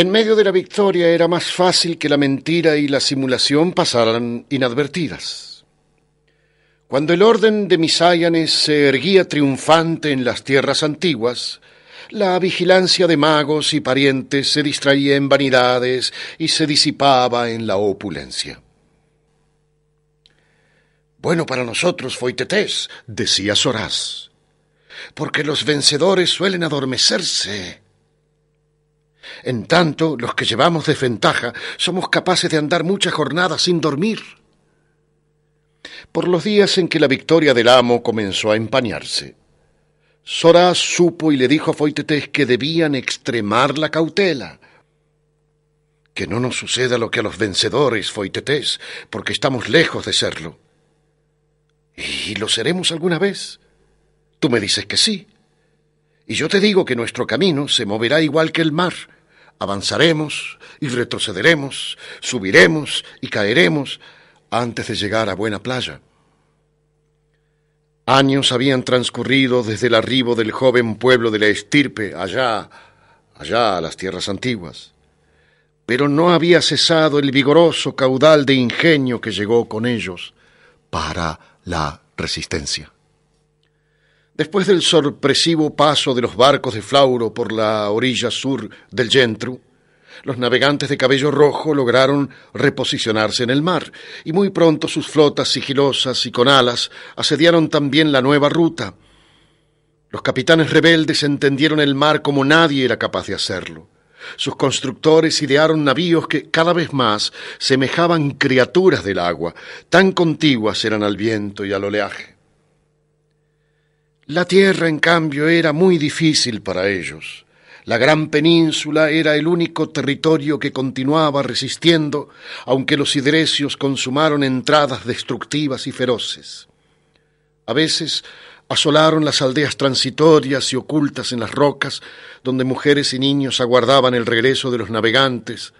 En medio de la victoria era más fácil que la mentira y la simulación pasaran inadvertidas. Cuando el orden de Misáyanes se erguía triunfante en las tierras antiguas, la vigilancia de magos y parientes se distraía en vanidades y se disipaba en la opulencia. Bueno para nosotros fue Tetés, decía Soraz, porque los vencedores suelen adormecerse en tanto, los que llevamos desventaja somos capaces de andar muchas jornadas sin dormir. Por los días en que la victoria del amo comenzó a empañarse, Sora supo y le dijo a Foitetes que debían extremar la cautela. Que no nos suceda lo que a los vencedores, Foitetes, porque estamos lejos de serlo. ¿Y lo seremos alguna vez? Tú me dices que sí. Y yo te digo que nuestro camino se moverá igual que el mar avanzaremos y retrocederemos, subiremos y caeremos antes de llegar a buena playa. Años habían transcurrido desde el arribo del joven pueblo de la estirpe allá, allá a las tierras antiguas, pero no había cesado el vigoroso caudal de ingenio que llegó con ellos para la resistencia. Después del sorpresivo paso de los barcos de Flauro por la orilla sur del Gentru, los navegantes de cabello rojo lograron reposicionarse en el mar, y muy pronto sus flotas sigilosas y con alas asediaron también la nueva ruta. Los capitanes rebeldes entendieron el mar como nadie era capaz de hacerlo. Sus constructores idearon navíos que cada vez más semejaban criaturas del agua, tan contiguas eran al viento y al oleaje. La tierra, en cambio, era muy difícil para ellos. La gran península era el único territorio que continuaba resistiendo, aunque los idrecios consumaron entradas destructivas y feroces. A veces asolaron las aldeas transitorias y ocultas en las rocas, donde mujeres y niños aguardaban el regreso de los navegantes.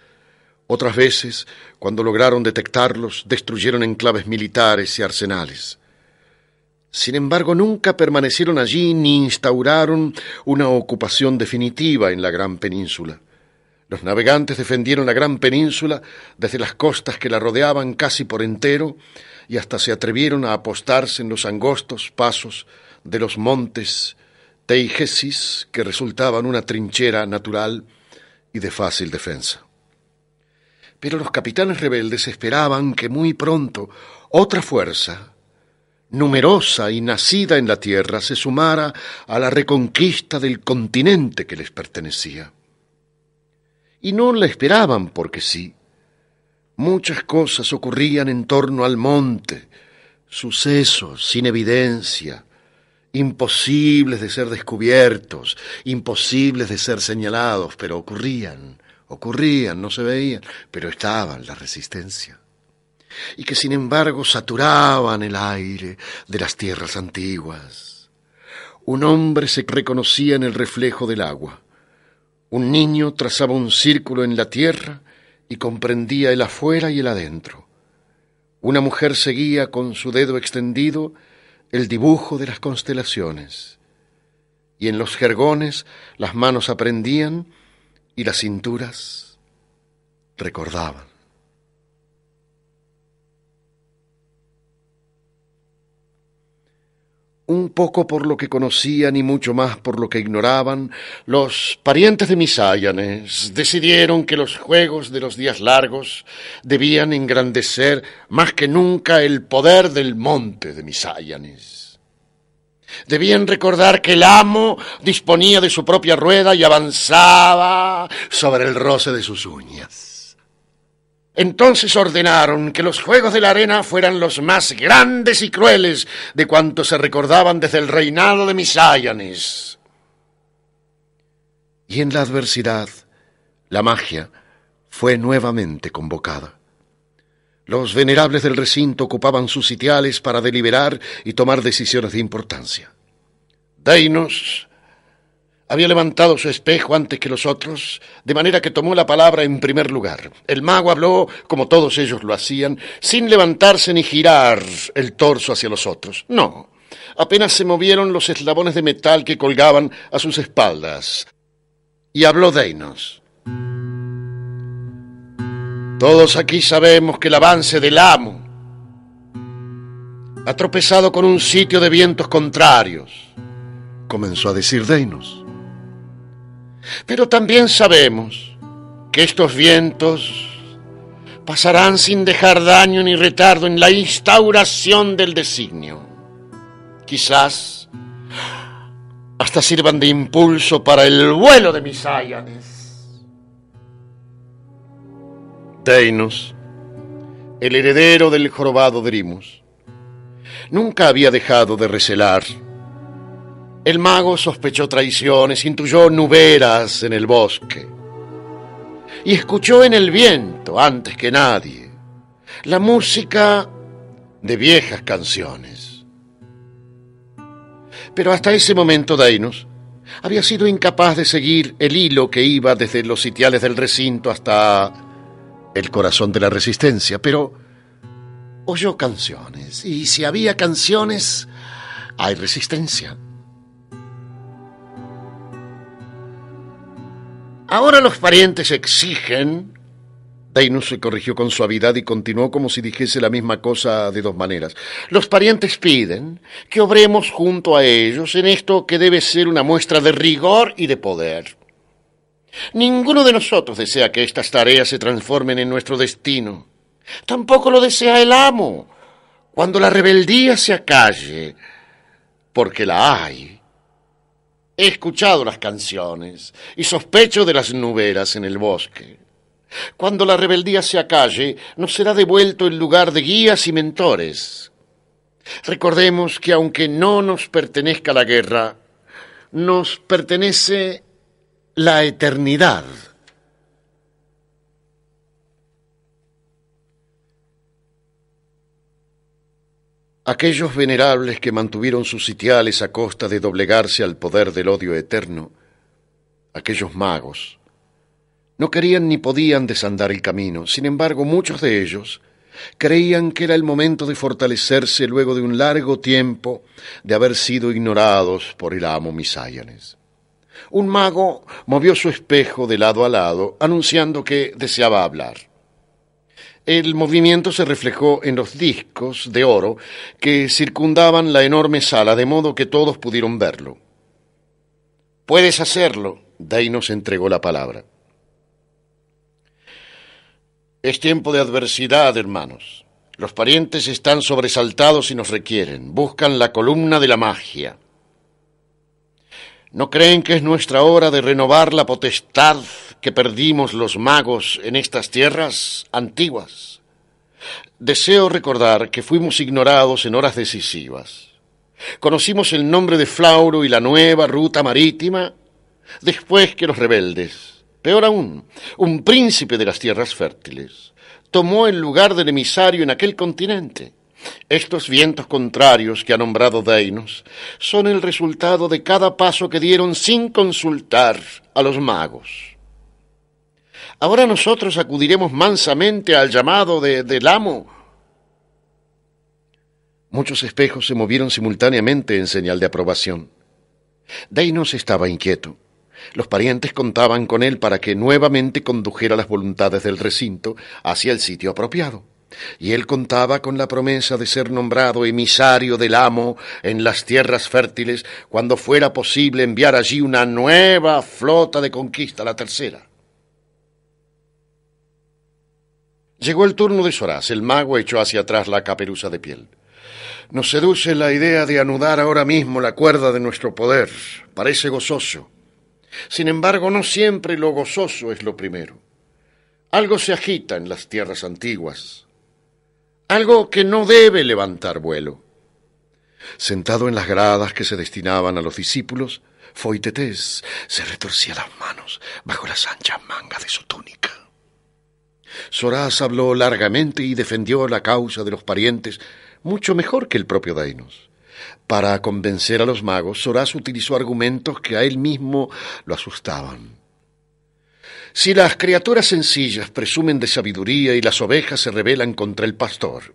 Otras veces, cuando lograron detectarlos, destruyeron enclaves militares y arsenales. Sin embargo, nunca permanecieron allí ni instauraron una ocupación definitiva en la Gran Península. Los navegantes defendieron la Gran Península desde las costas que la rodeaban casi por entero y hasta se atrevieron a apostarse en los angostos pasos de los montes Teijesis que resultaban una trinchera natural y de fácil defensa. Pero los capitanes rebeldes esperaban que muy pronto otra fuerza numerosa y nacida en la tierra, se sumara a la reconquista del continente que les pertenecía. Y no la esperaban porque sí. Muchas cosas ocurrían en torno al monte, sucesos sin evidencia, imposibles de ser descubiertos, imposibles de ser señalados, pero ocurrían, ocurrían, no se veían, pero estaban la resistencia y que sin embargo saturaban el aire de las tierras antiguas. Un hombre se reconocía en el reflejo del agua. Un niño trazaba un círculo en la tierra y comprendía el afuera y el adentro. Una mujer seguía con su dedo extendido el dibujo de las constelaciones. Y en los jergones las manos aprendían y las cinturas recordaban. un poco por lo que conocían y mucho más por lo que ignoraban, los parientes de Misáyanes decidieron que los juegos de los días largos debían engrandecer más que nunca el poder del monte de Misáyanes. Debían recordar que el amo disponía de su propia rueda y avanzaba sobre el roce de sus uñas. Entonces ordenaron que los juegos de la arena fueran los más grandes y crueles de cuantos se recordaban desde el reinado de Misáyanes. Y en la adversidad, la magia fue nuevamente convocada. Los venerables del recinto ocupaban sus sitiales para deliberar y tomar decisiones de importancia. Deinos, había levantado su espejo antes que los otros, de manera que tomó la palabra en primer lugar. El mago habló, como todos ellos lo hacían, sin levantarse ni girar el torso hacia los otros. No, apenas se movieron los eslabones de metal que colgaban a sus espaldas. Y habló Deinos. Todos aquí sabemos que el avance del amo ha tropezado con un sitio de vientos contrarios, comenzó a decir Deinos. Pero también sabemos que estos vientos pasarán sin dejar daño ni retardo en la instauración del designio. Quizás hasta sirvan de impulso para el vuelo de mis ayanes. Teinos, el heredero del jorobado Drimus, nunca había dejado de recelar el mago sospechó traiciones, intuyó nuberas en el bosque y escuchó en el viento, antes que nadie, la música de viejas canciones. Pero hasta ese momento Dainos había sido incapaz de seguir el hilo que iba desde los sitiales del recinto hasta el corazón de la resistencia, pero oyó canciones, y si había canciones, hay resistencia. Ahora los parientes exigen... Deinus se corrigió con suavidad y continuó como si dijese la misma cosa de dos maneras. Los parientes piden que obremos junto a ellos en esto que debe ser una muestra de rigor y de poder. Ninguno de nosotros desea que estas tareas se transformen en nuestro destino. Tampoco lo desea el amo. Cuando la rebeldía se acalle, porque la hay, He escuchado las canciones y sospecho de las nuberas en el bosque. Cuando la rebeldía se acalle, nos será devuelto el lugar de guías y mentores. Recordemos que aunque no nos pertenezca la guerra, nos pertenece la eternidad. Aquellos venerables que mantuvieron sus sitiales a costa de doblegarse al poder del odio eterno, aquellos magos, no querían ni podían desandar el camino, sin embargo muchos de ellos creían que era el momento de fortalecerse luego de un largo tiempo de haber sido ignorados por el amo Misáyanes. Un mago movió su espejo de lado a lado, anunciando que deseaba hablar. El movimiento se reflejó en los discos de oro que circundaban la enorme sala, de modo que todos pudieron verlo. Puedes hacerlo, nos entregó la palabra. Es tiempo de adversidad, hermanos. Los parientes están sobresaltados y nos requieren. Buscan la columna de la magia. ¿No creen que es nuestra hora de renovar la potestad que perdimos los magos en estas tierras antiguas? Deseo recordar que fuimos ignorados en horas decisivas. Conocimos el nombre de Flauro y la nueva ruta marítima después que los rebeldes, peor aún, un príncipe de las tierras fértiles, tomó el lugar del emisario en aquel continente. Estos vientos contrarios que ha nombrado Deinos son el resultado de cada paso que dieron sin consultar a los magos. Ahora nosotros acudiremos mansamente al llamado del amo. Muchos espejos se movieron simultáneamente en señal de aprobación. Deinos estaba inquieto. Los parientes contaban con él para que nuevamente condujera las voluntades del recinto hacia el sitio apropiado y él contaba con la promesa de ser nombrado emisario del amo en las tierras fértiles cuando fuera posible enviar allí una nueva flota de conquista, la tercera. Llegó el turno de Soraz. El mago echó hacia atrás la caperuza de piel. Nos seduce la idea de anudar ahora mismo la cuerda de nuestro poder. Parece gozoso. Sin embargo, no siempre lo gozoso es lo primero. Algo se agita en las tierras antiguas algo que no debe levantar vuelo. Sentado en las gradas que se destinaban a los discípulos, Foitetés se retorcía las manos bajo las anchas mangas de su túnica. Soraz habló largamente y defendió la causa de los parientes mucho mejor que el propio Dainos. Para convencer a los magos, Soraz utilizó argumentos que a él mismo lo asustaban. Si las criaturas sencillas presumen de sabiduría y las ovejas se rebelan contra el pastor,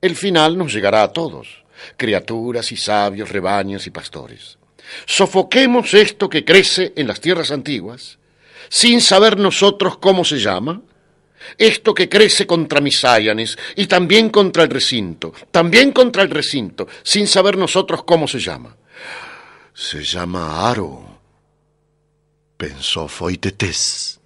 el final nos llegará a todos, criaturas y sabios, rebaños y pastores. Sofoquemos esto que crece en las tierras antiguas, sin saber nosotros cómo se llama, esto que crece contra mis y también contra el recinto, también contra el recinto, sin saber nosotros cómo se llama. Se llama aro, pensó Foitetes.